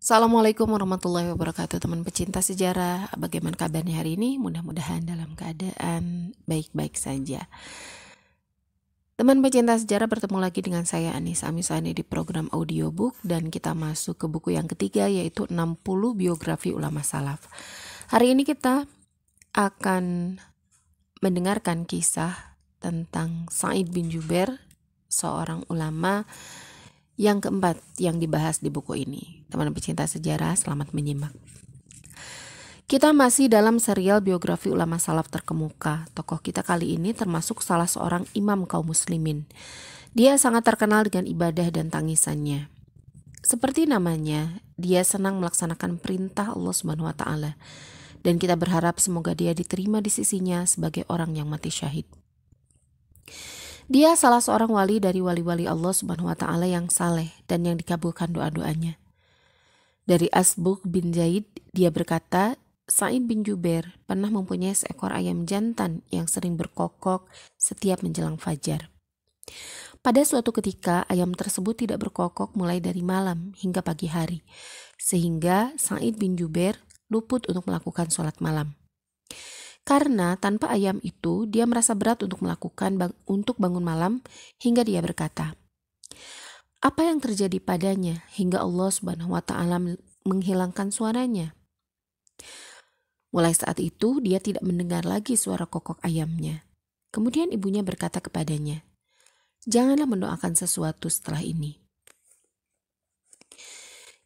Assalamualaikum warahmatullahi wabarakatuh teman pecinta sejarah Bagaimana kabarnya hari ini? Mudah-mudahan dalam keadaan baik-baik saja Teman pecinta sejarah bertemu lagi dengan saya Anis Amisani di program audiobook dan kita masuk ke buku yang ketiga yaitu 60 biografi ulama salaf. Hari ini kita akan mendengarkan kisah tentang Said bin Jubair, seorang ulama yang keempat yang dibahas di buku ini. Teman pecinta sejarah, selamat menyimak. Kita masih dalam serial biografi ulama salaf terkemuka. Tokoh kita kali ini termasuk salah seorang imam kaum muslimin. Dia sangat terkenal dengan ibadah dan tangisannya. Seperti namanya, dia senang melaksanakan perintah Allah Subhanahu wa taala. Dan kita berharap semoga dia diterima di sisinya sebagai orang yang mati syahid. Dia salah seorang wali dari wali-wali Allah Subhanahu wa taala yang saleh dan yang dikabulkan doa-doanya. Dari Asbuk bin Zaid, dia berkata, Sa'id bin Jubair pernah mempunyai seekor ayam jantan yang sering berkokok setiap menjelang fajar. Pada suatu ketika, ayam tersebut tidak berkokok mulai dari malam hingga pagi hari, sehingga Sa'id bin Jubair luput untuk melakukan sholat malam. Karena tanpa ayam itu dia merasa berat untuk melakukan bang untuk bangun malam hingga dia berkata, apa yang terjadi padanya hingga Allah Subhanahu wa taala menghilangkan suaranya. Mulai saat itu dia tidak mendengar lagi suara kokok ayamnya. Kemudian ibunya berkata kepadanya, "Janganlah mendoakan sesuatu setelah ini.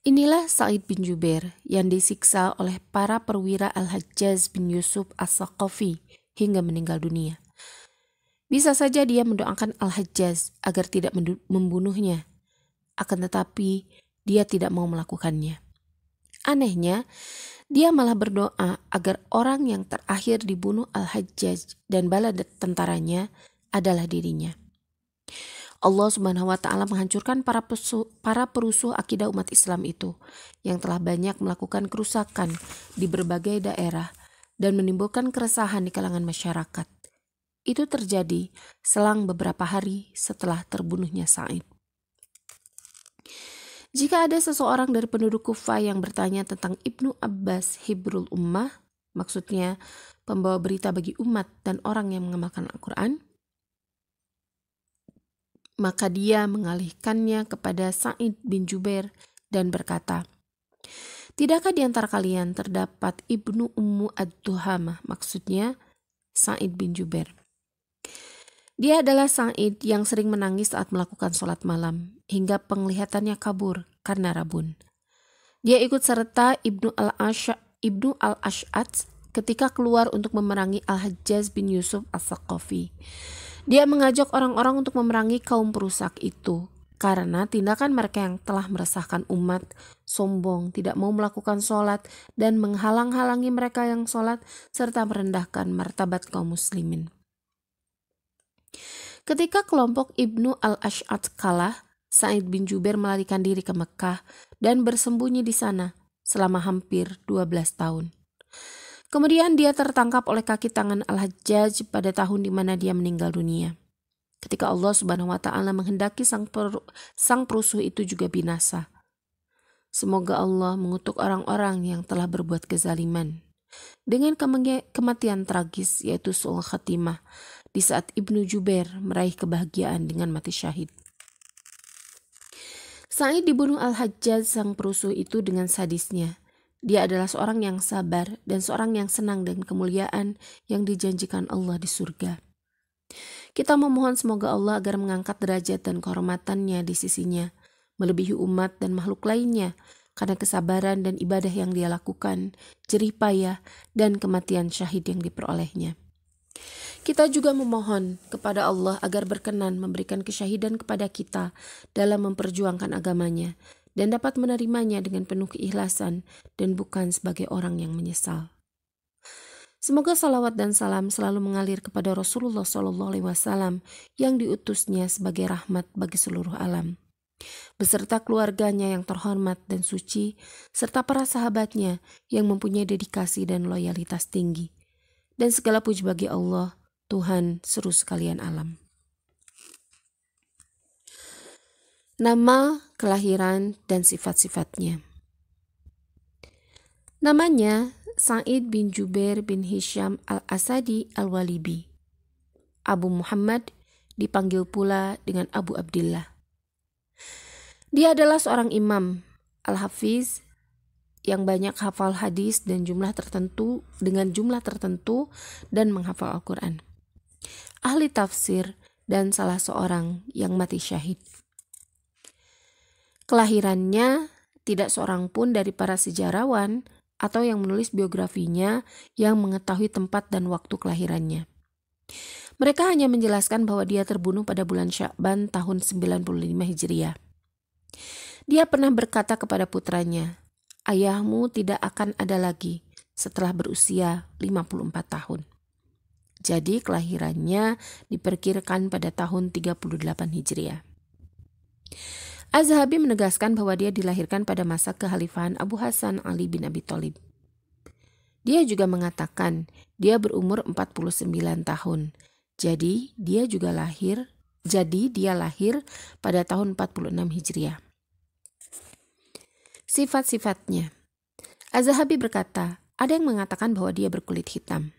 Inilah Said bin Jubair yang disiksa oleh para perwira Al-Hajjaz bin Yusuf as sakofi hingga meninggal dunia. Bisa saja dia mendoakan Al-Hajjaz agar tidak membunuhnya. Akan tetapi, dia tidak mau melakukannya. Anehnya, dia malah berdoa agar orang yang terakhir dibunuh al hajjaz dan bala tentaranya adalah dirinya. Allah Subhanahu wa taala menghancurkan para pesu, para perusuh akidah umat Islam itu yang telah banyak melakukan kerusakan di berbagai daerah dan menimbulkan keresahan di kalangan masyarakat. Itu terjadi selang beberapa hari setelah terbunuhnya Said. Jika ada seseorang dari penduduk Kufa yang bertanya tentang Ibnu Abbas Hibrul Ummah, maksudnya pembawa berita bagi umat dan orang yang mengamalkan Al-Quran, maka dia mengalihkannya kepada Sa'id bin Jubair dan berkata, Tidakkah di antara kalian terdapat Ibnu Ummu Ad-Duhamah? Maksudnya Sa'id bin Jubair. Dia adalah Sa'id yang sering menangis saat melakukan sholat malam, hingga penglihatannya kabur karena rabun. Dia ikut serta Ibnu Al-Ash'ad Ibnu al, ashad ketika keluar untuk memerangi Al-Hajjaz bin Yusuf As-Saqafi. Dia mengajak orang-orang untuk memerangi kaum perusak itu karena tindakan mereka yang telah meresahkan umat, sombong, tidak mau melakukan sholat, dan menghalang-halangi mereka yang sholat, serta merendahkan martabat kaum muslimin. Ketika kelompok Ibnu al-Ash'ad kalah, Said bin Jubair melarikan diri ke Mekah dan bersembunyi di sana selama hampir 12 tahun. Kemudian dia tertangkap oleh kaki tangan Al-Hajjaj pada tahun di mana dia meninggal dunia. Ketika Allah Subhanahu wa taala menghendaki sang per, sang perusuh itu juga binasa. Semoga Allah mengutuk orang-orang yang telah berbuat kezaliman. Dengan kematian tragis yaitu Sul Khatimah di saat Ibnu Jubair meraih kebahagiaan dengan mati syahid. Sa'id dibunuh Al-Hajjaj sang perusuh itu dengan sadisnya. Dia adalah seorang yang sabar dan seorang yang senang dan kemuliaan yang dijanjikan Allah di surga. Kita memohon semoga Allah agar mengangkat derajat dan kehormatannya di sisinya, melebihi umat dan makhluk lainnya, karena kesabaran dan ibadah yang dia lakukan, jerih payah, dan kematian syahid yang diperolehnya. Kita juga memohon kepada Allah agar berkenan memberikan kesyahidan kepada kita dalam memperjuangkan agamanya, dan dapat menerimanya dengan penuh keikhlasan dan bukan sebagai orang yang menyesal. Semoga salawat dan salam selalu mengalir kepada Rasulullah SAW yang diutusnya sebagai rahmat bagi seluruh alam, beserta keluarganya yang terhormat dan suci, serta para sahabatnya yang mempunyai dedikasi dan loyalitas tinggi. Dan segala puji bagi Allah, Tuhan seru sekalian alam. nama, kelahiran, dan sifat-sifatnya. Namanya Sa'id bin Jubair bin Hisham al-Asadi al-Walibi. Abu Muhammad dipanggil pula dengan Abu Abdullah. Dia adalah seorang imam, al-Hafiz, yang banyak hafal hadis dan jumlah tertentu dengan jumlah tertentu dan menghafal Al-Quran. Ahli tafsir dan salah seorang yang mati syahid. Kelahirannya tidak seorang pun dari para sejarawan atau yang menulis biografinya yang mengetahui tempat dan waktu kelahirannya. Mereka hanya menjelaskan bahwa dia terbunuh pada bulan Syakban tahun 95 Hijriah. Dia pernah berkata kepada putranya, "Ayahmu tidak akan ada lagi setelah berusia 54 tahun." Jadi kelahirannya diperkirakan pada tahun 38 Hijriah. Az-Zahabi menegaskan bahwa dia dilahirkan pada masa kehalifahan Abu Hasan Ali bin Abi Thalib. Dia juga mengatakan dia berumur 49 tahun. Jadi dia juga lahir, jadi dia lahir pada tahun 46 Hijriah. Sifat-sifatnya. Az-Zahabi berkata, ada yang mengatakan bahwa dia berkulit hitam.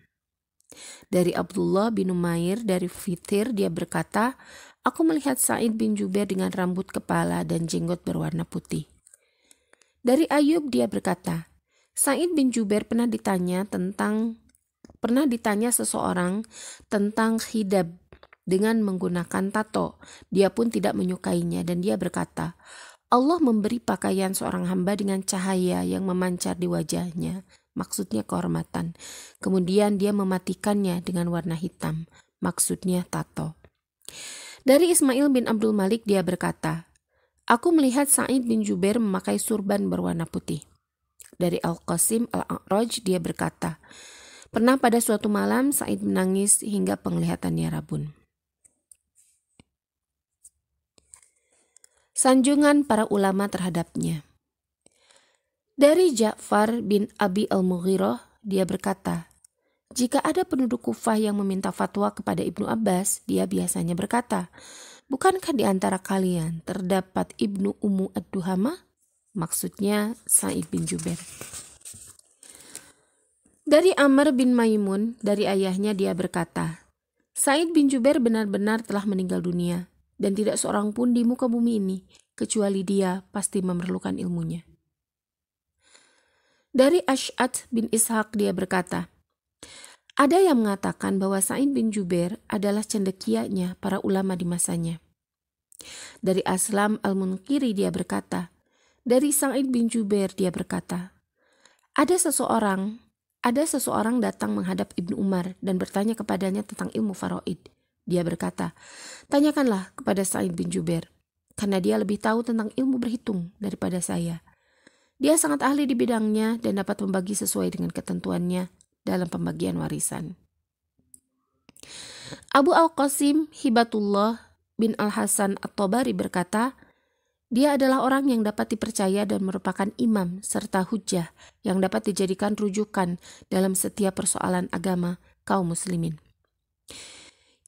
Dari Abdullah bin Umair dari Fitir dia berkata, Aku melihat Said bin Jubair dengan rambut kepala dan jenggot berwarna putih. Dari Ayub dia berkata, Said bin Jubair pernah ditanya tentang pernah ditanya seseorang tentang hidab dengan menggunakan tato. Dia pun tidak menyukainya dan dia berkata, Allah memberi pakaian seorang hamba dengan cahaya yang memancar di wajahnya, maksudnya kehormatan. Kemudian dia mematikannya dengan warna hitam, maksudnya tato. Dari Ismail bin Abdul Malik dia berkata, Aku melihat Sa'id bin Jubair memakai surban berwarna putih. Dari Al-Qasim Al-A'raj dia berkata, Pernah pada suatu malam Sa'id menangis hingga penglihatannya rabun. Sanjungan para ulama terhadapnya. Dari Ja'far bin Abi Al-Mughirah, dia berkata, jika ada penduduk Kufah yang meminta fatwa kepada Ibnu Abbas, dia biasanya berkata, Bukankah di antara kalian terdapat Ibnu Ummu Ad-Duhama? Maksudnya Sa'id bin Jubair. Dari Amr bin Maimun, dari ayahnya dia berkata, Said bin Jubair benar-benar telah meninggal dunia, dan tidak seorang pun di muka bumi ini, kecuali dia pasti memerlukan ilmunya. Dari Ash'ad bin Ishaq dia berkata, ada yang mengatakan bahwa Sa'id bin Jubair adalah cendekianya para ulama di masanya. Dari Aslam al-Munkiri dia berkata, dari Sa'id bin Jubair dia berkata, ada seseorang, ada seseorang datang menghadap Ibnu Umar dan bertanya kepadanya tentang ilmu faraid. Dia berkata, tanyakanlah kepada Sa'id bin Jubair, karena dia lebih tahu tentang ilmu berhitung daripada saya. Dia sangat ahli di bidangnya dan dapat membagi sesuai dengan ketentuannya dalam pembagian warisan. Abu Al-Qasim Hibatullah bin Al-Hasan at tobari berkata, dia adalah orang yang dapat dipercaya dan merupakan imam serta hujah yang dapat dijadikan rujukan dalam setiap persoalan agama kaum muslimin.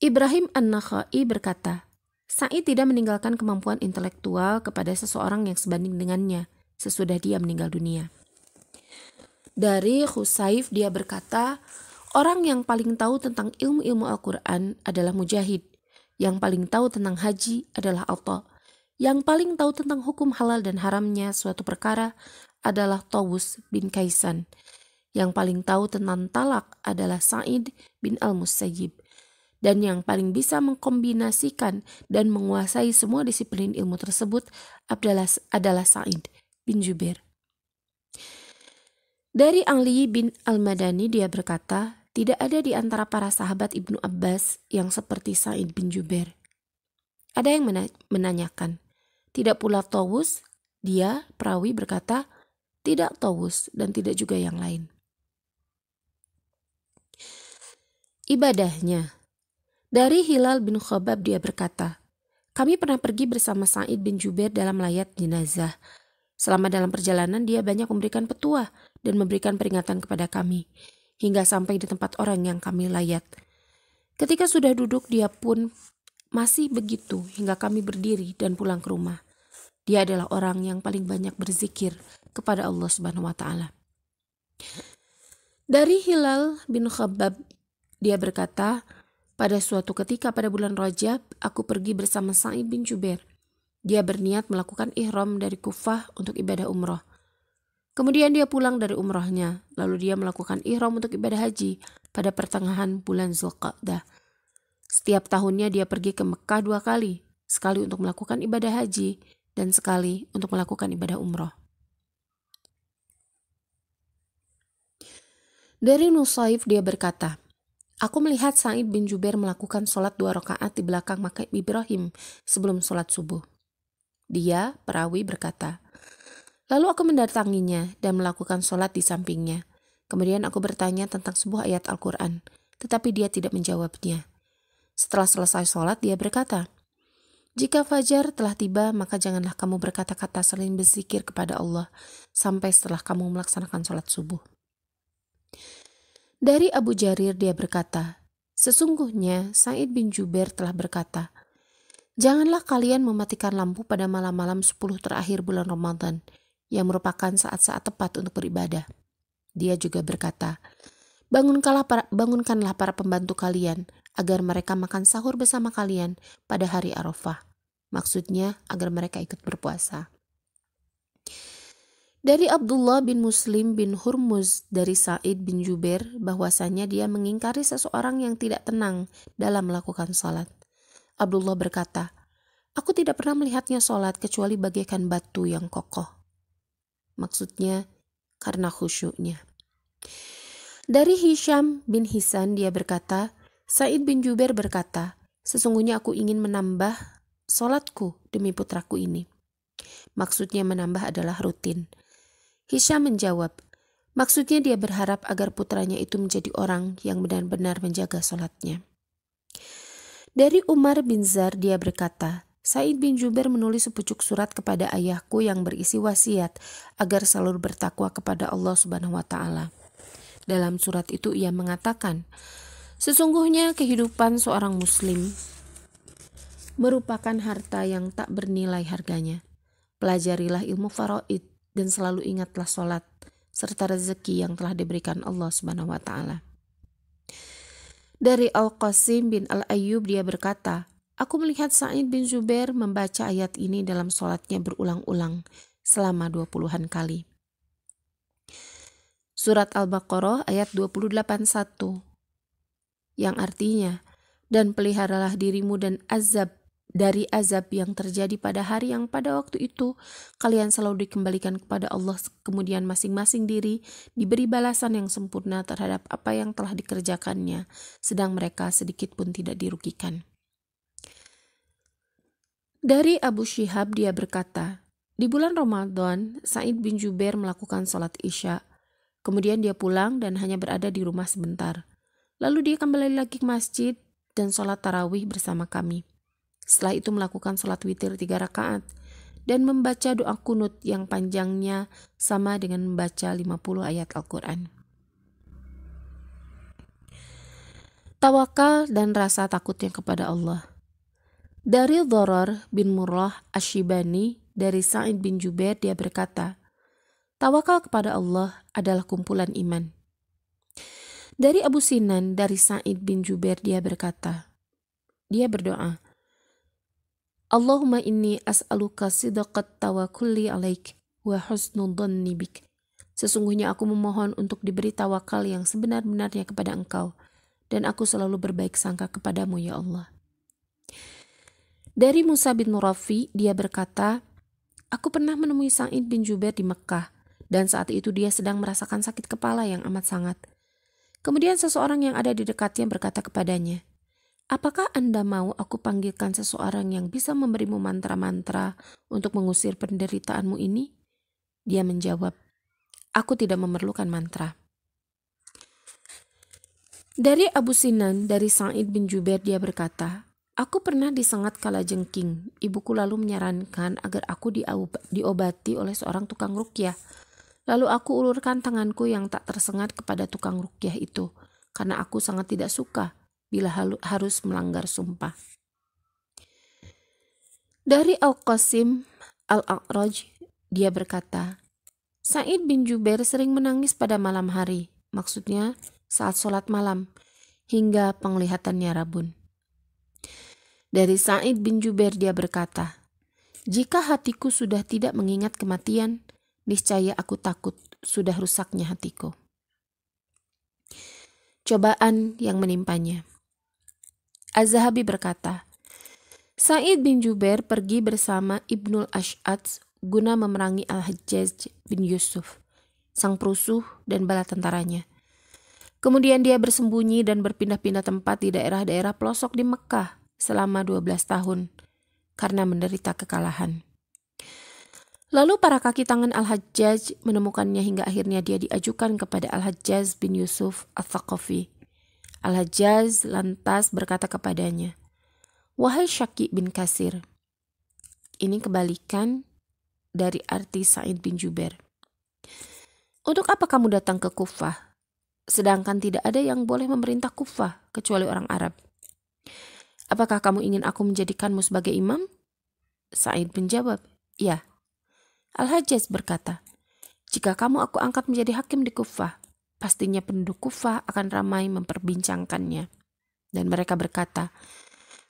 Ibrahim An-Nakhai berkata, Said tidak meninggalkan kemampuan intelektual kepada seseorang yang sebanding dengannya sesudah dia meninggal dunia. Dari Khusaif dia berkata, orang yang paling tahu tentang ilmu-ilmu Al-Quran adalah Mujahid. Yang paling tahu tentang haji adalah Allah. Yang paling tahu tentang hukum halal dan haramnya suatu perkara adalah Tawus bin Kaisan. Yang paling tahu tentang talak adalah Said bin Al-Musayyib. Dan yang paling bisa mengkombinasikan dan menguasai semua disiplin ilmu tersebut adalah, adalah Said bin Jubair. Dari Ali bin Al-Madani dia berkata, tidak ada di antara para sahabat Ibnu Abbas yang seperti Sa'id bin Jubair. Ada yang menanyakan, tidak pula Tawus, dia perawi berkata, tidak Tawus dan tidak juga yang lain. Ibadahnya Dari Hilal bin Khobab dia berkata, kami pernah pergi bersama Sa'id bin Jubair dalam layat jenazah Selama dalam perjalanan dia banyak memberikan petua dan memberikan peringatan kepada kami hingga sampai di tempat orang yang kami layat Ketika sudah duduk dia pun masih begitu hingga kami berdiri dan pulang ke rumah. Dia adalah orang yang paling banyak berzikir kepada Allah Subhanahu wa taala. Dari Hilal bin Khabbab dia berkata, pada suatu ketika pada bulan Rajab, aku pergi bersama Sa'id bin Jubair dia berniat melakukan ihram dari Kufah untuk ibadah umroh. Kemudian dia pulang dari umrohnya, lalu dia melakukan ihram untuk ibadah haji pada pertengahan bulan Zulqa'dah. Setiap tahunnya dia pergi ke Mekah dua kali, sekali untuk melakukan ibadah haji dan sekali untuk melakukan ibadah umroh. Dari Nusaif dia berkata, Aku melihat Sa'id bin Jubair melakukan sholat dua rakaat di belakang Maka Ibrahim sebelum sholat subuh. Dia, perawi, berkata, Lalu aku mendatanginya dan melakukan sholat di sampingnya. Kemudian aku bertanya tentang sebuah ayat Al-Quran, tetapi dia tidak menjawabnya. Setelah selesai sholat, dia berkata, Jika fajar telah tiba, maka janganlah kamu berkata-kata selain berzikir kepada Allah sampai setelah kamu melaksanakan sholat subuh. Dari Abu Jarir dia berkata, Sesungguhnya Said bin Jubair telah berkata, Janganlah kalian mematikan lampu pada malam-malam 10 terakhir bulan Ramadan, yang merupakan saat-saat tepat untuk beribadah. Dia juga berkata, Bangunkanlah para, bangunkanlah para pembantu kalian, agar mereka makan sahur bersama kalian pada hari Arafah. Maksudnya, agar mereka ikut berpuasa. Dari Abdullah bin Muslim bin Hurmuz dari Said bin Jubair bahwasanya dia mengingkari seseorang yang tidak tenang dalam melakukan salat. Abdullah berkata, Aku tidak pernah melihatnya sholat kecuali bagaikan batu yang kokoh. Maksudnya, karena khusyuknya. Dari Hisham bin Hisan dia berkata, Said bin Jubair berkata, sesungguhnya aku ingin menambah sholatku demi putraku ini. Maksudnya menambah adalah rutin. Hisham menjawab, maksudnya dia berharap agar putranya itu menjadi orang yang benar-benar menjaga sholatnya. Dari Umar bin Zar dia berkata, Said bin Jubair menulis sepucuk surat kepada ayahku yang berisi wasiat agar selalu bertakwa kepada Allah Subhanahu wa taala. Dalam surat itu ia mengatakan, sesungguhnya kehidupan seorang muslim merupakan harta yang tak bernilai harganya. Pelajarilah ilmu faraid dan selalu ingatlah sholat serta rezeki yang telah diberikan Allah Subhanahu wa taala. Dari Al-Qasim bin Al-Ayyub dia berkata, Aku melihat Sa'id bin Zubair membaca ayat ini dalam sholatnya berulang-ulang selama dua puluhan kali. Surat Al-Baqarah ayat 28.1 yang artinya, dan peliharalah dirimu dan azab dari azab yang terjadi pada hari yang pada waktu itu kalian selalu dikembalikan kepada Allah kemudian masing-masing diri diberi balasan yang sempurna terhadap apa yang telah dikerjakannya sedang mereka sedikit pun tidak dirugikan. Dari Abu Syihab dia berkata, di bulan Ramadan Said bin Jubair melakukan sholat isya. Kemudian dia pulang dan hanya berada di rumah sebentar. Lalu dia kembali lagi ke masjid dan sholat tarawih bersama kami. Setelah itu melakukan sholat witir tiga rakaat dan membaca doa kunut yang panjangnya sama dengan membaca 50 ayat Al-Quran. Tawakal dan rasa takutnya kepada Allah. Dari Dhoror bin Murrah Ashibani dari Sa'id bin Jubair dia berkata, Tawakal kepada Allah adalah kumpulan iman. Dari Abu Sinan dari Sa'id bin Jubair dia berkata, dia berdoa, Allahumma inni as'aluka sidaqat tawakulli alaik wa husnul dhanni bik. Sesungguhnya aku memohon untuk diberi tawakal yang sebenar-benarnya kepada engkau dan aku selalu berbaik sangka kepadamu ya Allah. Dari Musa bin Murafi, dia berkata, Aku pernah menemui Sa'id bin Jubair di Mekah dan saat itu dia sedang merasakan sakit kepala yang amat sangat. Kemudian seseorang yang ada di dekatnya berkata kepadanya, Apakah Anda mau aku panggilkan seseorang yang bisa memberimu mantra-mantra untuk mengusir penderitaanmu ini? Dia menjawab, Aku tidak memerlukan mantra. Dari Abu Sinan, dari Sa'id bin Jubair dia berkata, Aku pernah disengat kala jengking. Ibuku lalu menyarankan agar aku diobati oleh seorang tukang rukyah. Lalu aku ulurkan tanganku yang tak tersengat kepada tukang rukyah itu, karena aku sangat tidak suka bila harus melanggar sumpah. Dari Al-Qasim al aqraj dia berkata, Said bin Jubair sering menangis pada malam hari, maksudnya saat sholat malam, hingga penglihatannya rabun. Dari Said bin Jubair dia berkata, Jika hatiku sudah tidak mengingat kematian, niscaya aku takut sudah rusaknya hatiku. Cobaan yang menimpanya. Az-Zahabi berkata, Sa'id bin Jubair pergi bersama Ibnul Ash'ad guna memerangi Al-Hajjaj bin Yusuf, sang perusuh dan bala tentaranya. Kemudian dia bersembunyi dan berpindah-pindah tempat di daerah-daerah pelosok di Mekah selama 12 tahun karena menderita kekalahan. Lalu para kaki tangan Al-Hajjaj menemukannya hingga akhirnya dia diajukan kepada Al-Hajjaj bin Yusuf al-Thaqafi Al-Hajjaz lantas berkata kepadanya, Wahai Syaki bin Kasir, ini kebalikan dari arti Said bin Jubair. Untuk apa kamu datang ke Kufah? Sedangkan tidak ada yang boleh memerintah Kufah kecuali orang Arab. Apakah kamu ingin aku menjadikanmu sebagai imam? Said menjawab, Ya. Al-Hajjaz berkata, Jika kamu aku angkat menjadi hakim di Kufah, pastinya penduduk Kufah akan ramai memperbincangkannya. Dan mereka berkata,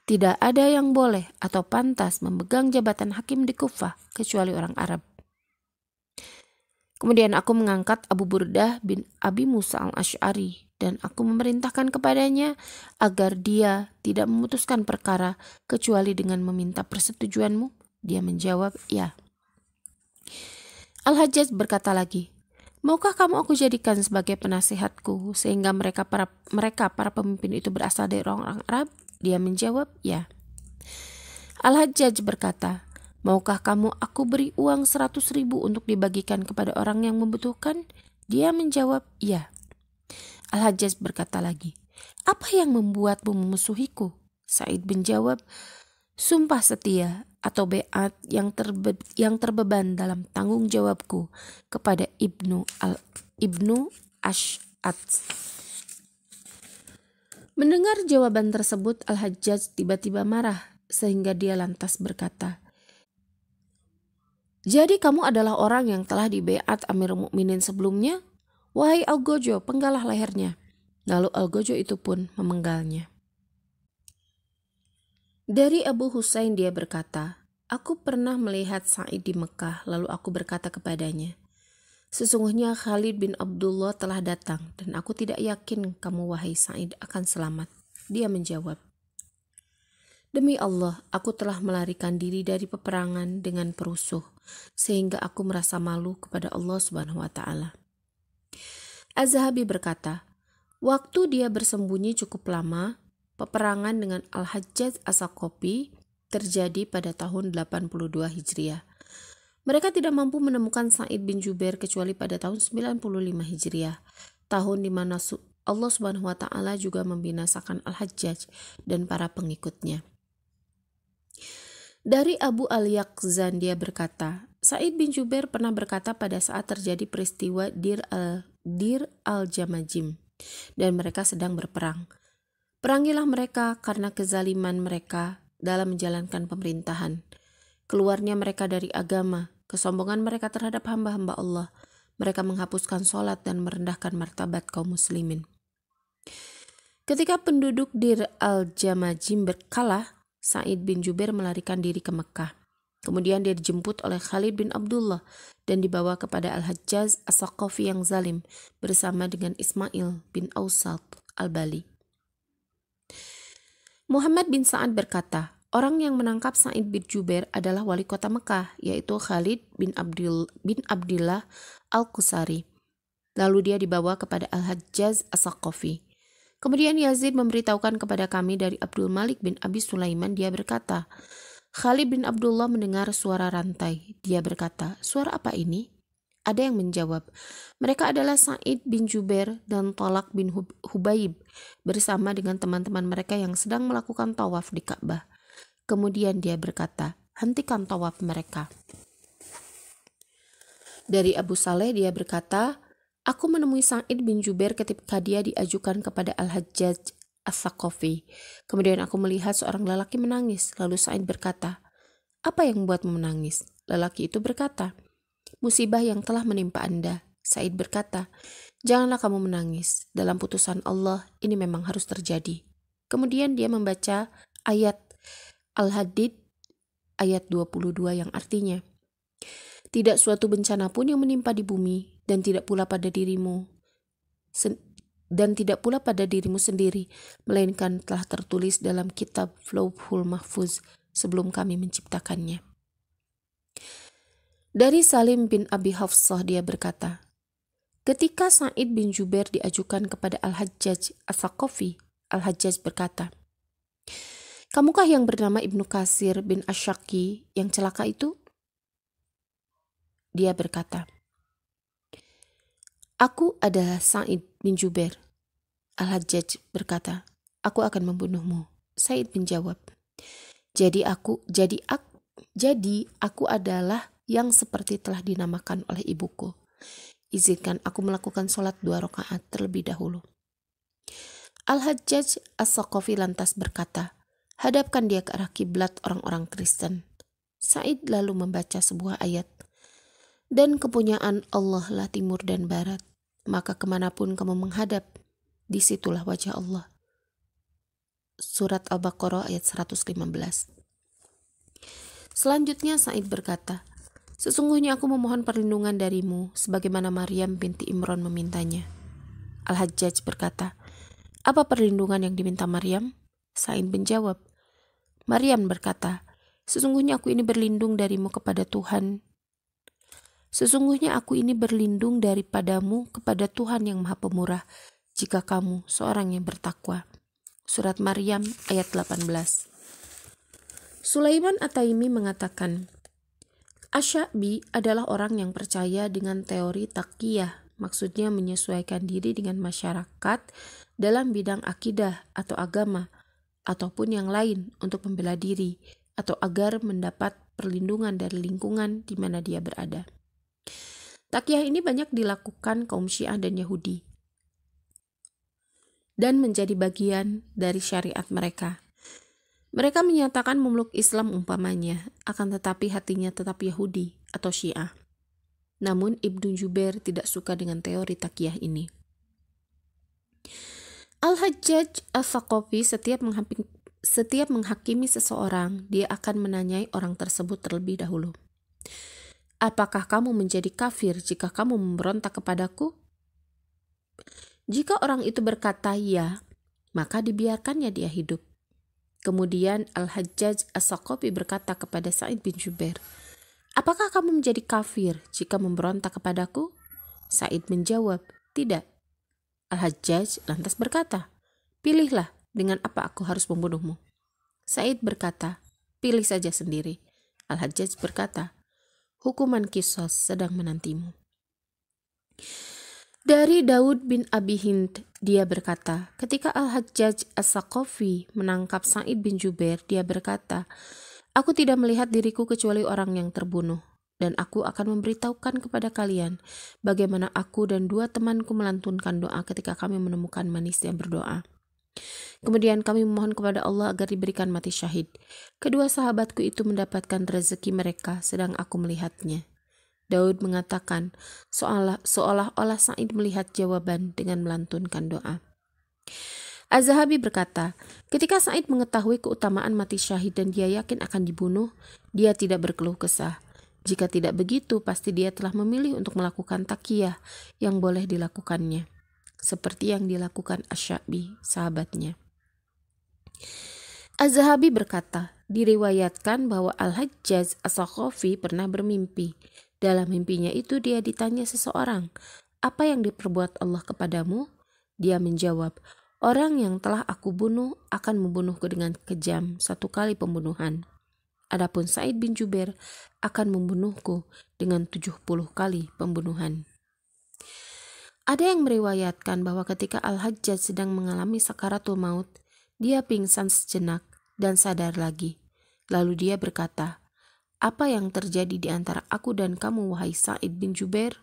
tidak ada yang boleh atau pantas memegang jabatan hakim di Kufah kecuali orang Arab. Kemudian aku mengangkat Abu Burdah bin Abi Musa al-Ash'ari dan aku memerintahkan kepadanya agar dia tidak memutuskan perkara kecuali dengan meminta persetujuanmu. Dia menjawab, ya. Al-Hajjaj berkata lagi, Maukah kamu aku jadikan sebagai penasihatku sehingga mereka para mereka para pemimpin itu berasal dari orang-orang Arab? Dia menjawab, "Ya." Al-Hajjaj berkata, "Maukah kamu aku beri uang seratus ribu untuk dibagikan kepada orang yang membutuhkan?" Dia menjawab, "Ya." Al-Hajjaj berkata lagi, "Apa yang membuatmu memusuhiku?" Said menjawab, Sumpah setia atau beat yang, terbe yang terbeban dalam tanggung jawabku kepada Ibnu Al Ibnu Ash'ad. Mendengar jawaban tersebut Al-Hajjaj tiba-tiba marah sehingga dia lantas berkata, jadi kamu adalah orang yang telah dibeat Amir Mukminin sebelumnya? Wahai al Algojo, penggalah lehernya. Lalu al Algojo itu pun memenggalnya. Dari Abu Husain dia berkata, Aku pernah melihat Sa'id di Mekah, lalu aku berkata kepadanya, Sesungguhnya Khalid bin Abdullah telah datang, dan aku tidak yakin kamu wahai Sa'id akan selamat. Dia menjawab, Demi Allah, aku telah melarikan diri dari peperangan dengan perusuh, sehingga aku merasa malu kepada Allah Subhanahu wa Ta'ala. Az-Zahabi berkata, Waktu dia bersembunyi cukup lama, Peperangan dengan Al-Hajjaj Asakopi terjadi pada tahun 82 Hijriah. Mereka tidak mampu menemukan Said bin Jubair kecuali pada tahun 95 Hijriah, tahun di mana Allah Subhanahu wa taala juga membinasakan Al-Hajjaj dan para pengikutnya. Dari Abu Al-Yaqzan dia berkata, Said bin Jubair pernah berkata pada saat terjadi peristiwa Dir al-Dir al-Jamajim dan mereka sedang berperang. Perangilah mereka karena kezaliman mereka dalam menjalankan pemerintahan. Keluarnya mereka dari agama, kesombongan mereka terhadap hamba-hamba Allah. Mereka menghapuskan sholat dan merendahkan martabat kaum muslimin. Ketika penduduk Dir al-Jamajim berkalah, Said bin Jubair melarikan diri ke Mekah. Kemudian dia dijemput oleh Khalid bin Abdullah dan dibawa kepada Al-Hajjaz as yang zalim bersama dengan Ismail bin Ausat al-Bali. Muhammad bin Sa'ad berkata, Orang yang menangkap Sa'id bin Jubair adalah wali kota Mekah, yaitu Khalid bin, Abdul, bin Abdillah al-Kusari. Lalu dia dibawa kepada Al-Hajjaz As-Sakofi. Kemudian Yazid memberitahukan kepada kami dari Abdul Malik bin Abi Sulaiman, dia berkata, Khalid bin Abdullah mendengar suara rantai. Dia berkata, suara apa ini? Ada yang menjawab, mereka adalah Said bin Jubair dan Tolak bin Hubaib bersama dengan teman-teman mereka yang sedang melakukan tawaf di Ka'bah. Kemudian dia berkata, hentikan tawaf mereka. Dari Abu Saleh dia berkata, Aku menemui Sa'id bin Jubair ketika dia diajukan kepada Al-Hajjaj As-Sakofi. Kemudian aku melihat seorang lelaki menangis. Lalu Sa'id berkata, Apa yang membuatmu menangis? Lelaki itu berkata, musibah yang telah menimpa Anda. Said berkata, "Janganlah kamu menangis. Dalam putusan Allah, ini memang harus terjadi." Kemudian dia membaca ayat Al-Hadid ayat 22 yang artinya, "Tidak suatu bencana pun yang menimpa di bumi dan tidak pula pada dirimu dan tidak pula pada dirimu sendiri, melainkan telah tertulis dalam kitab Lauhul Mahfuz sebelum kami menciptakannya." Dari Salim bin Abi Hafsah dia berkata, Ketika Sa'id bin Jubair diajukan kepada Al-Hajjaj as Al-Hajjaj berkata, Kamukah yang bernama Ibnu Kasir bin Asyaki yang celaka itu? Dia berkata, Aku adalah Sa'id bin Jubair. Al-Hajjaj berkata, Aku akan membunuhmu. Sa'id menjawab, Jadi aku, jadi aku, jadi aku adalah yang seperti telah dinamakan oleh ibuku. Izinkan aku melakukan sholat dua rakaat terlebih dahulu. Al-Hajjaj as lantas berkata, hadapkan dia ke arah kiblat orang-orang Kristen. Said lalu membaca sebuah ayat. Dan kepunyaan Allah lah timur dan barat, maka kemanapun kamu menghadap, disitulah wajah Allah. Surat Al-Baqarah ayat 115 Selanjutnya Said berkata, Sesungguhnya aku memohon perlindungan darimu, sebagaimana Maryam binti Imron memintanya. Al-Hajjaj berkata, Apa perlindungan yang diminta Maryam? Sain menjawab, Maryam berkata, Sesungguhnya aku ini berlindung darimu kepada Tuhan. Sesungguhnya aku ini berlindung daripadamu kepada Tuhan yang Maha Pemurah, jika kamu seorang yang bertakwa. Surat Maryam ayat 18 Sulaiman Ataimi mengatakan, Asyabi adalah orang yang percaya dengan teori takiyah, maksudnya menyesuaikan diri dengan masyarakat dalam bidang akidah atau agama, ataupun yang lain untuk membela diri, atau agar mendapat perlindungan dari lingkungan di mana dia berada. Takiyah ini banyak dilakukan kaum Syiah dan Yahudi dan menjadi bagian dari syariat mereka. Mereka menyatakan memeluk Islam umpamanya, akan tetapi hatinya tetap Yahudi atau Syiah. Namun Ibnu Jubair tidak suka dengan teori takiyah ini. Al-Hajjaj al fakofi setiap, setiap menghakimi seseorang, dia akan menanyai orang tersebut terlebih dahulu. Apakah kamu menjadi kafir jika kamu memberontak kepadaku? Jika orang itu berkata ya, maka dibiarkannya dia hidup. Kemudian Al-Hajjaj As-Sakopi berkata kepada Sa'id bin Jubair, Apakah kamu menjadi kafir jika memberontak kepadaku? Said menjawab, tidak. Al-Hajjaj lantas berkata, pilihlah dengan apa aku harus membunuhmu. Said berkata, pilih saja sendiri. Al-Hajjaj berkata, hukuman kisos sedang menantimu. Dari Daud bin Abi Hind, dia berkata, ketika Al-Hajjaj As-Sakofi menangkap Sa'id bin Jubair, dia berkata, Aku tidak melihat diriku kecuali orang yang terbunuh, dan aku akan memberitahukan kepada kalian bagaimana aku dan dua temanku melantunkan doa ketika kami menemukan manis yang berdoa. Kemudian kami memohon kepada Allah agar diberikan mati syahid. Kedua sahabatku itu mendapatkan rezeki mereka, sedang aku melihatnya. Daud mengatakan, seolah-olah Said melihat jawaban dengan melantunkan doa. Az-Zahabi berkata, ketika Said mengetahui keutamaan mati syahid dan dia yakin akan dibunuh, dia tidak berkeluh kesah. Jika tidak begitu, pasti dia telah memilih untuk melakukan takiyah yang boleh dilakukannya. Seperti yang dilakukan Asyabi, sahabatnya. Az-Zahabi berkata, diriwayatkan bahwa Al-Hajjaz As-Sakhafi pernah bermimpi. Dalam mimpinya itu dia ditanya seseorang, apa yang diperbuat Allah kepadamu? Dia menjawab, orang yang telah aku bunuh akan membunuhku dengan kejam satu kali pembunuhan. Adapun Said bin Jubair akan membunuhku dengan tujuh puluh kali pembunuhan. Ada yang meriwayatkan bahwa ketika Al-Hajjaj sedang mengalami sakaratul maut, dia pingsan sejenak dan sadar lagi. Lalu dia berkata, apa yang terjadi di antara aku dan kamu, wahai Sa'id bin Jubair?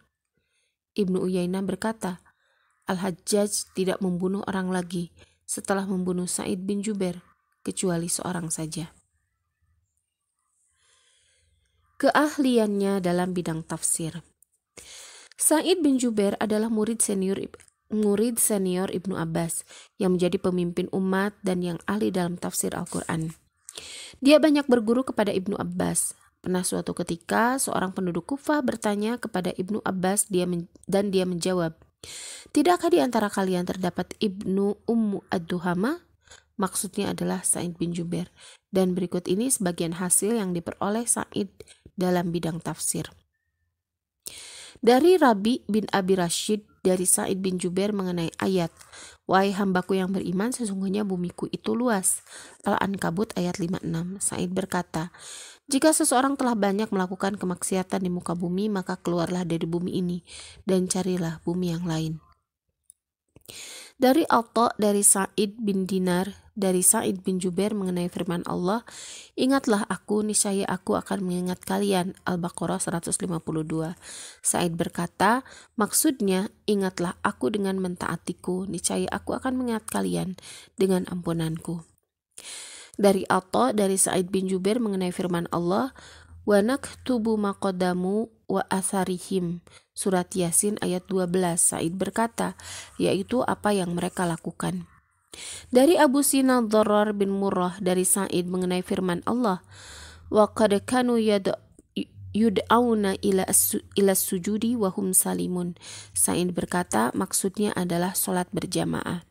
Ibnu Uyainah berkata, Al-Hajjaj tidak membunuh orang lagi setelah membunuh Sa'id bin Jubair, kecuali seorang saja. Keahliannya dalam bidang tafsir Sa'id bin Jubair adalah murid senior murid senior Ibnu Abbas yang menjadi pemimpin umat dan yang ahli dalam tafsir Al-Quran. Dia banyak berguru kepada Ibnu Abbas. Pernah suatu ketika seorang penduduk Kufah bertanya kepada Ibnu Abbas dia dan dia menjawab, Tidakkah di antara kalian terdapat Ibnu Ummu Ad-Duhama? Maksudnya adalah Said bin Jubair. Dan berikut ini sebagian hasil yang diperoleh Said dalam bidang tafsir. Dari Rabi bin Abi Rashid dari Said bin Jubair mengenai ayat Wahai hambaku yang beriman, sesungguhnya bumiku itu luas. Al-Ankabut ayat 56. Said berkata, jika seseorang telah banyak melakukan kemaksiatan di muka bumi, maka keluarlah dari bumi ini dan carilah bumi yang lain. Dari Alto dari Said bin Dinar dari Sa'id bin Jubair mengenai firman Allah, "Ingatlah aku, niscaya aku akan mengingat kalian." Al-Baqarah 152. Sa'id berkata, "Maksudnya, ingatlah aku dengan mentaatiku, niscaya aku akan mengingat kalian dengan ampunanku." Dari Atta dari Sa'id bin Jubair mengenai firman Allah, "Wa naktubu maqadamu wa asarihim. Surat Yasin ayat 12 Said berkata, yaitu apa yang mereka lakukan. Dari Abu Sina Dharar bin Murrah dari Sa'id mengenai firman Allah, wa qad kanu yud'auna ila, su, ila sujudi wahum salimun. Sa'id berkata maksudnya adalah sholat berjamaah.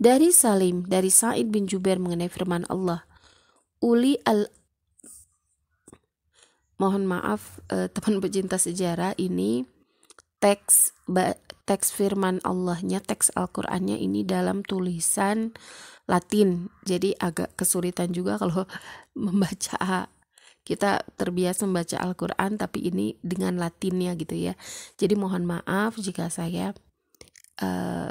Dari Salim, dari Sa'id bin Jubair mengenai firman Allah, uli al mohon maaf eh, teman pecinta sejarah ini teks teks firman Allahnya, teks Al-Qur'annya ini dalam tulisan Latin. Jadi agak kesulitan juga kalau membaca kita terbiasa membaca Al-Qur'an tapi ini dengan Latinnya gitu ya. Jadi mohon maaf jika saya uh,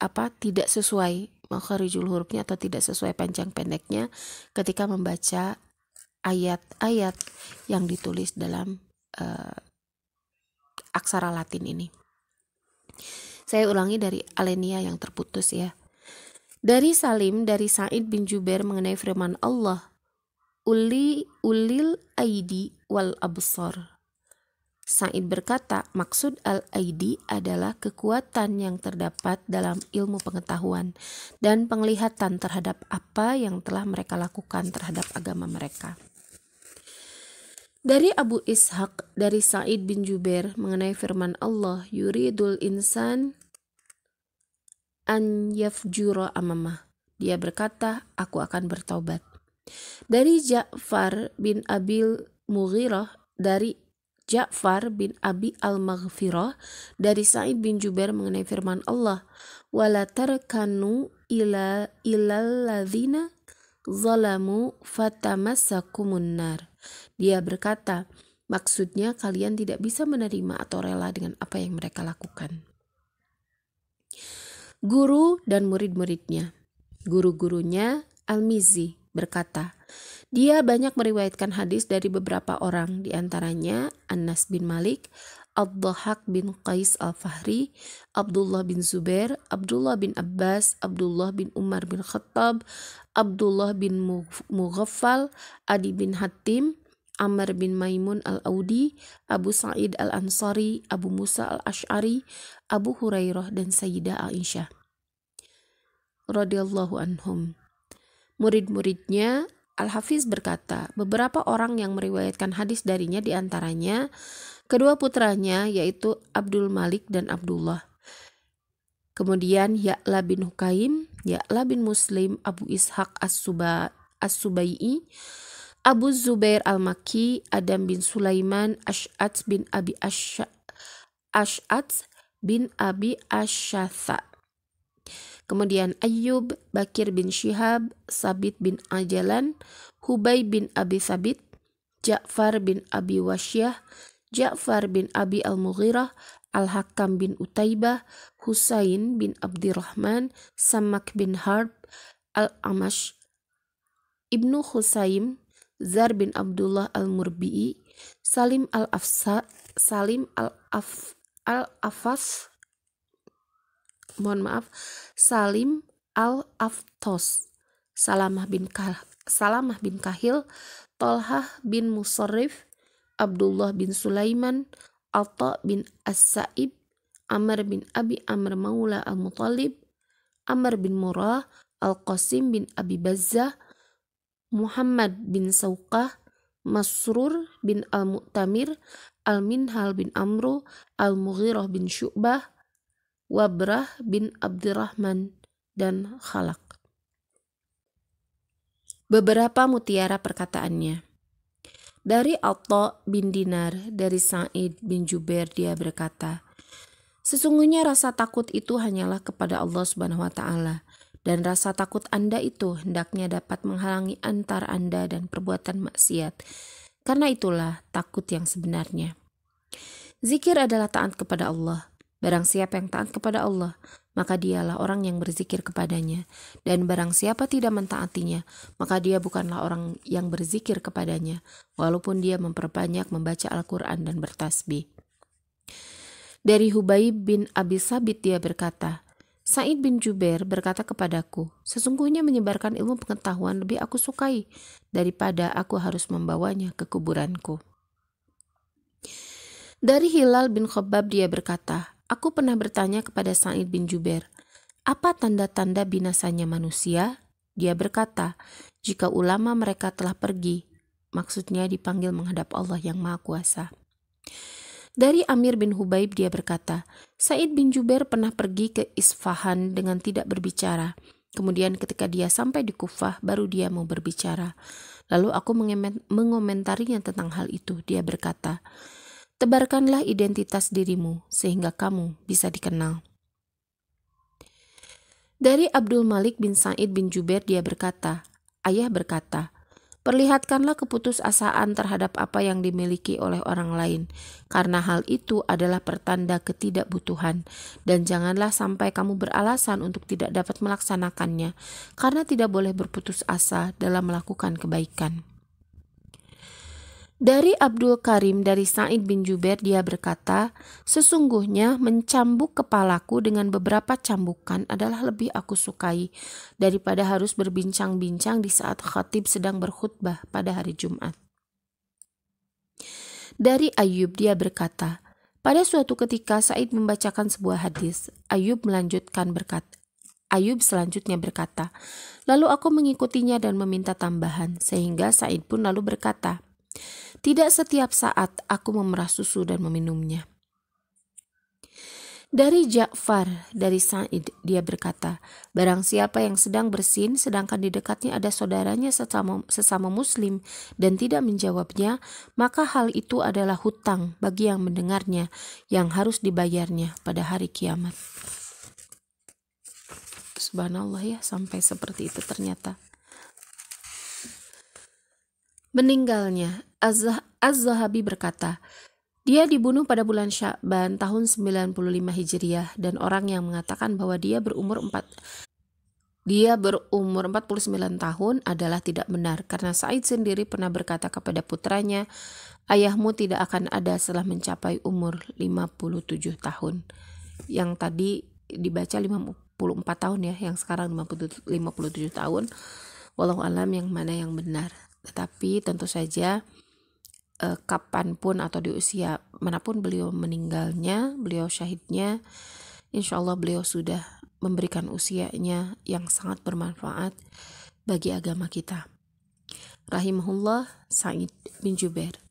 apa tidak sesuai makharijul hurufnya atau tidak sesuai panjang pendeknya ketika membaca ayat-ayat yang ditulis dalam uh, aksara Latin ini. Saya ulangi dari Alenia yang terputus ya. Dari Salim dari Said bin Jubair mengenai firman Allah, "Uli ulil aidi wal absor." Said berkata, maksud al-aidi adalah kekuatan yang terdapat dalam ilmu pengetahuan dan penglihatan terhadap apa yang telah mereka lakukan terhadap agama mereka. Dari Abu Ishaq dari Sa'id bin Jubair mengenai firman Allah yuridul insan an yafjura amamah. Dia berkata, aku akan bertaubat. Dari Ja'far bin Abil Mughirah dari Ja'far bin Abi Al-Maghfirah dari Sa'id bin Jubair mengenai firman Allah, "Wala tarkanu ila ilal ladzina zalamu fatamassakumun nar. Dia berkata, maksudnya kalian tidak bisa menerima atau rela dengan apa yang mereka lakukan. Guru dan murid-muridnya. Guru-gurunya Al-Mizi berkata, dia banyak meriwayatkan hadis dari beberapa orang, diantaranya Anas bin Malik, Abdullah bin Qais al-Fahri, Abdullah bin Zubair, Abdullah bin Abbas, Abdullah bin Umar bin Khattab, Abdullah bin Mughaffal, Adi bin Hatim, Amr bin Maimun al-Audi, Abu Sa'id al-Ansari, Abu Musa al-Ash'ari, Abu Hurairah dan Sayyidah Aisyah. Radiyallahu anhum. Murid-muridnya Al-Hafiz berkata, beberapa orang yang meriwayatkan hadis darinya diantaranya kedua putranya yaitu Abdul Malik dan Abdullah. Kemudian Ya'la bin Hukaim, Ya'la bin Muslim, Abu Ishaq as subaii Abu Zubair Al-Maki, Adam bin Sulaiman, Ash'at bin Abi Ash'at, Ash'at bin Abi Ashatha. Kemudian Ayyub, Bakir bin Shihab, Sabit bin Ajalan, Hubay bin Abi Sabit, Ja'far bin Abi Wasyah, Ja'far bin Abi Al-Mughirah, Al-Hakam bin Utaibah, Husain bin Abdirrahman Samak bin Harb Al-Amash Ibnu Husaim Zar bin Abdullah Al-Murbi'i Salim Al-Afsa Salim Al-Af Al-Afas mohon maaf Salim Al-Aftos Salamah bin Kah Salamah bin Kahil Tolhah bin Musarif Abdullah bin Sulaiman Atta bin As-Sa'ib Amr bin Abi Amr Maula Al-Muttalib, Amr bin Murrah, Al-Qasim bin Abi Bazzah, Muhammad bin Sauqah, Masrur bin Al-Mu'tamir, Al-Minhal bin Amru, Al-Mughirah bin Syu'bah, Wabrah bin Abdurrahman, dan Khalak. Beberapa mutiara perkataannya. Dari Atta bin Dinar, dari Sa'id bin Jubair dia berkata, Sesungguhnya rasa takut itu hanyalah kepada Allah Subhanahu wa taala dan rasa takut Anda itu hendaknya dapat menghalangi antar Anda dan perbuatan maksiat. Karena itulah takut yang sebenarnya. Zikir adalah taat kepada Allah. Barang siapa yang taat kepada Allah, maka dialah orang yang berzikir kepadanya. Dan barang siapa tidak mentaatinya, maka dia bukanlah orang yang berzikir kepadanya, walaupun dia memperbanyak membaca Al-Quran dan bertasbih. Dari Hubaib bin Abi Sabit dia berkata, Said bin Jubair berkata kepadaku, sesungguhnya menyebarkan ilmu pengetahuan lebih aku sukai daripada aku harus membawanya ke kuburanku. Dari Hilal bin Khobab dia berkata, aku pernah bertanya kepada Said bin Jubair, apa tanda-tanda binasanya manusia? Dia berkata, jika ulama mereka telah pergi, maksudnya dipanggil menghadap Allah yang Maha Kuasa. Dari Amir bin Hubaib dia berkata, Said bin Jubair pernah pergi ke Isfahan dengan tidak berbicara. Kemudian ketika dia sampai di Kufah, baru dia mau berbicara. Lalu aku mengomentarinya tentang hal itu. Dia berkata, Tebarkanlah identitas dirimu sehingga kamu bisa dikenal. Dari Abdul Malik bin Said bin Jubair dia berkata, Ayah berkata, Perlihatkanlah keputusasaan terhadap apa yang dimiliki oleh orang lain, karena hal itu adalah pertanda ketidakbutuhan, dan janganlah sampai kamu beralasan untuk tidak dapat melaksanakannya, karena tidak boleh berputus asa dalam melakukan kebaikan. Dari Abdul Karim dari Said bin Jubair dia berkata, sesungguhnya mencambuk kepalaku dengan beberapa cambukan adalah lebih aku sukai daripada harus berbincang-bincang di saat khatib sedang berkhutbah pada hari Jumat. Dari Ayub dia berkata, pada suatu ketika Said membacakan sebuah hadis, Ayub melanjutkan berkata, Ayub selanjutnya berkata, "Lalu aku mengikutinya dan meminta tambahan, sehingga Said pun lalu berkata, tidak setiap saat aku memerah susu dan meminumnya. Dari Ja'far, dari Sa'id, dia berkata, Barang siapa yang sedang bersin, sedangkan di dekatnya ada saudaranya sesama, sesama muslim dan tidak menjawabnya, maka hal itu adalah hutang bagi yang mendengarnya, yang harus dibayarnya pada hari kiamat. Subhanallah ya, sampai seperti itu ternyata. Meninggalnya Az-Zahabi berkata, dia dibunuh pada bulan Sya'ban tahun 95 Hijriah dan orang yang mengatakan bahwa dia berumur 4 dia berumur 49 tahun adalah tidak benar karena Said sendiri pernah berkata kepada putranya, "Ayahmu tidak akan ada setelah mencapai umur 57 tahun." Yang tadi dibaca 54 tahun ya, yang sekarang 57 tahun. Walau alam yang mana yang benar. Tetapi tentu saja uh, kapanpun atau di usia manapun beliau meninggalnya, beliau syahidnya, insya Allah beliau sudah memberikan usianya yang sangat bermanfaat bagi agama kita. Rahimahullah Said bin Jubair.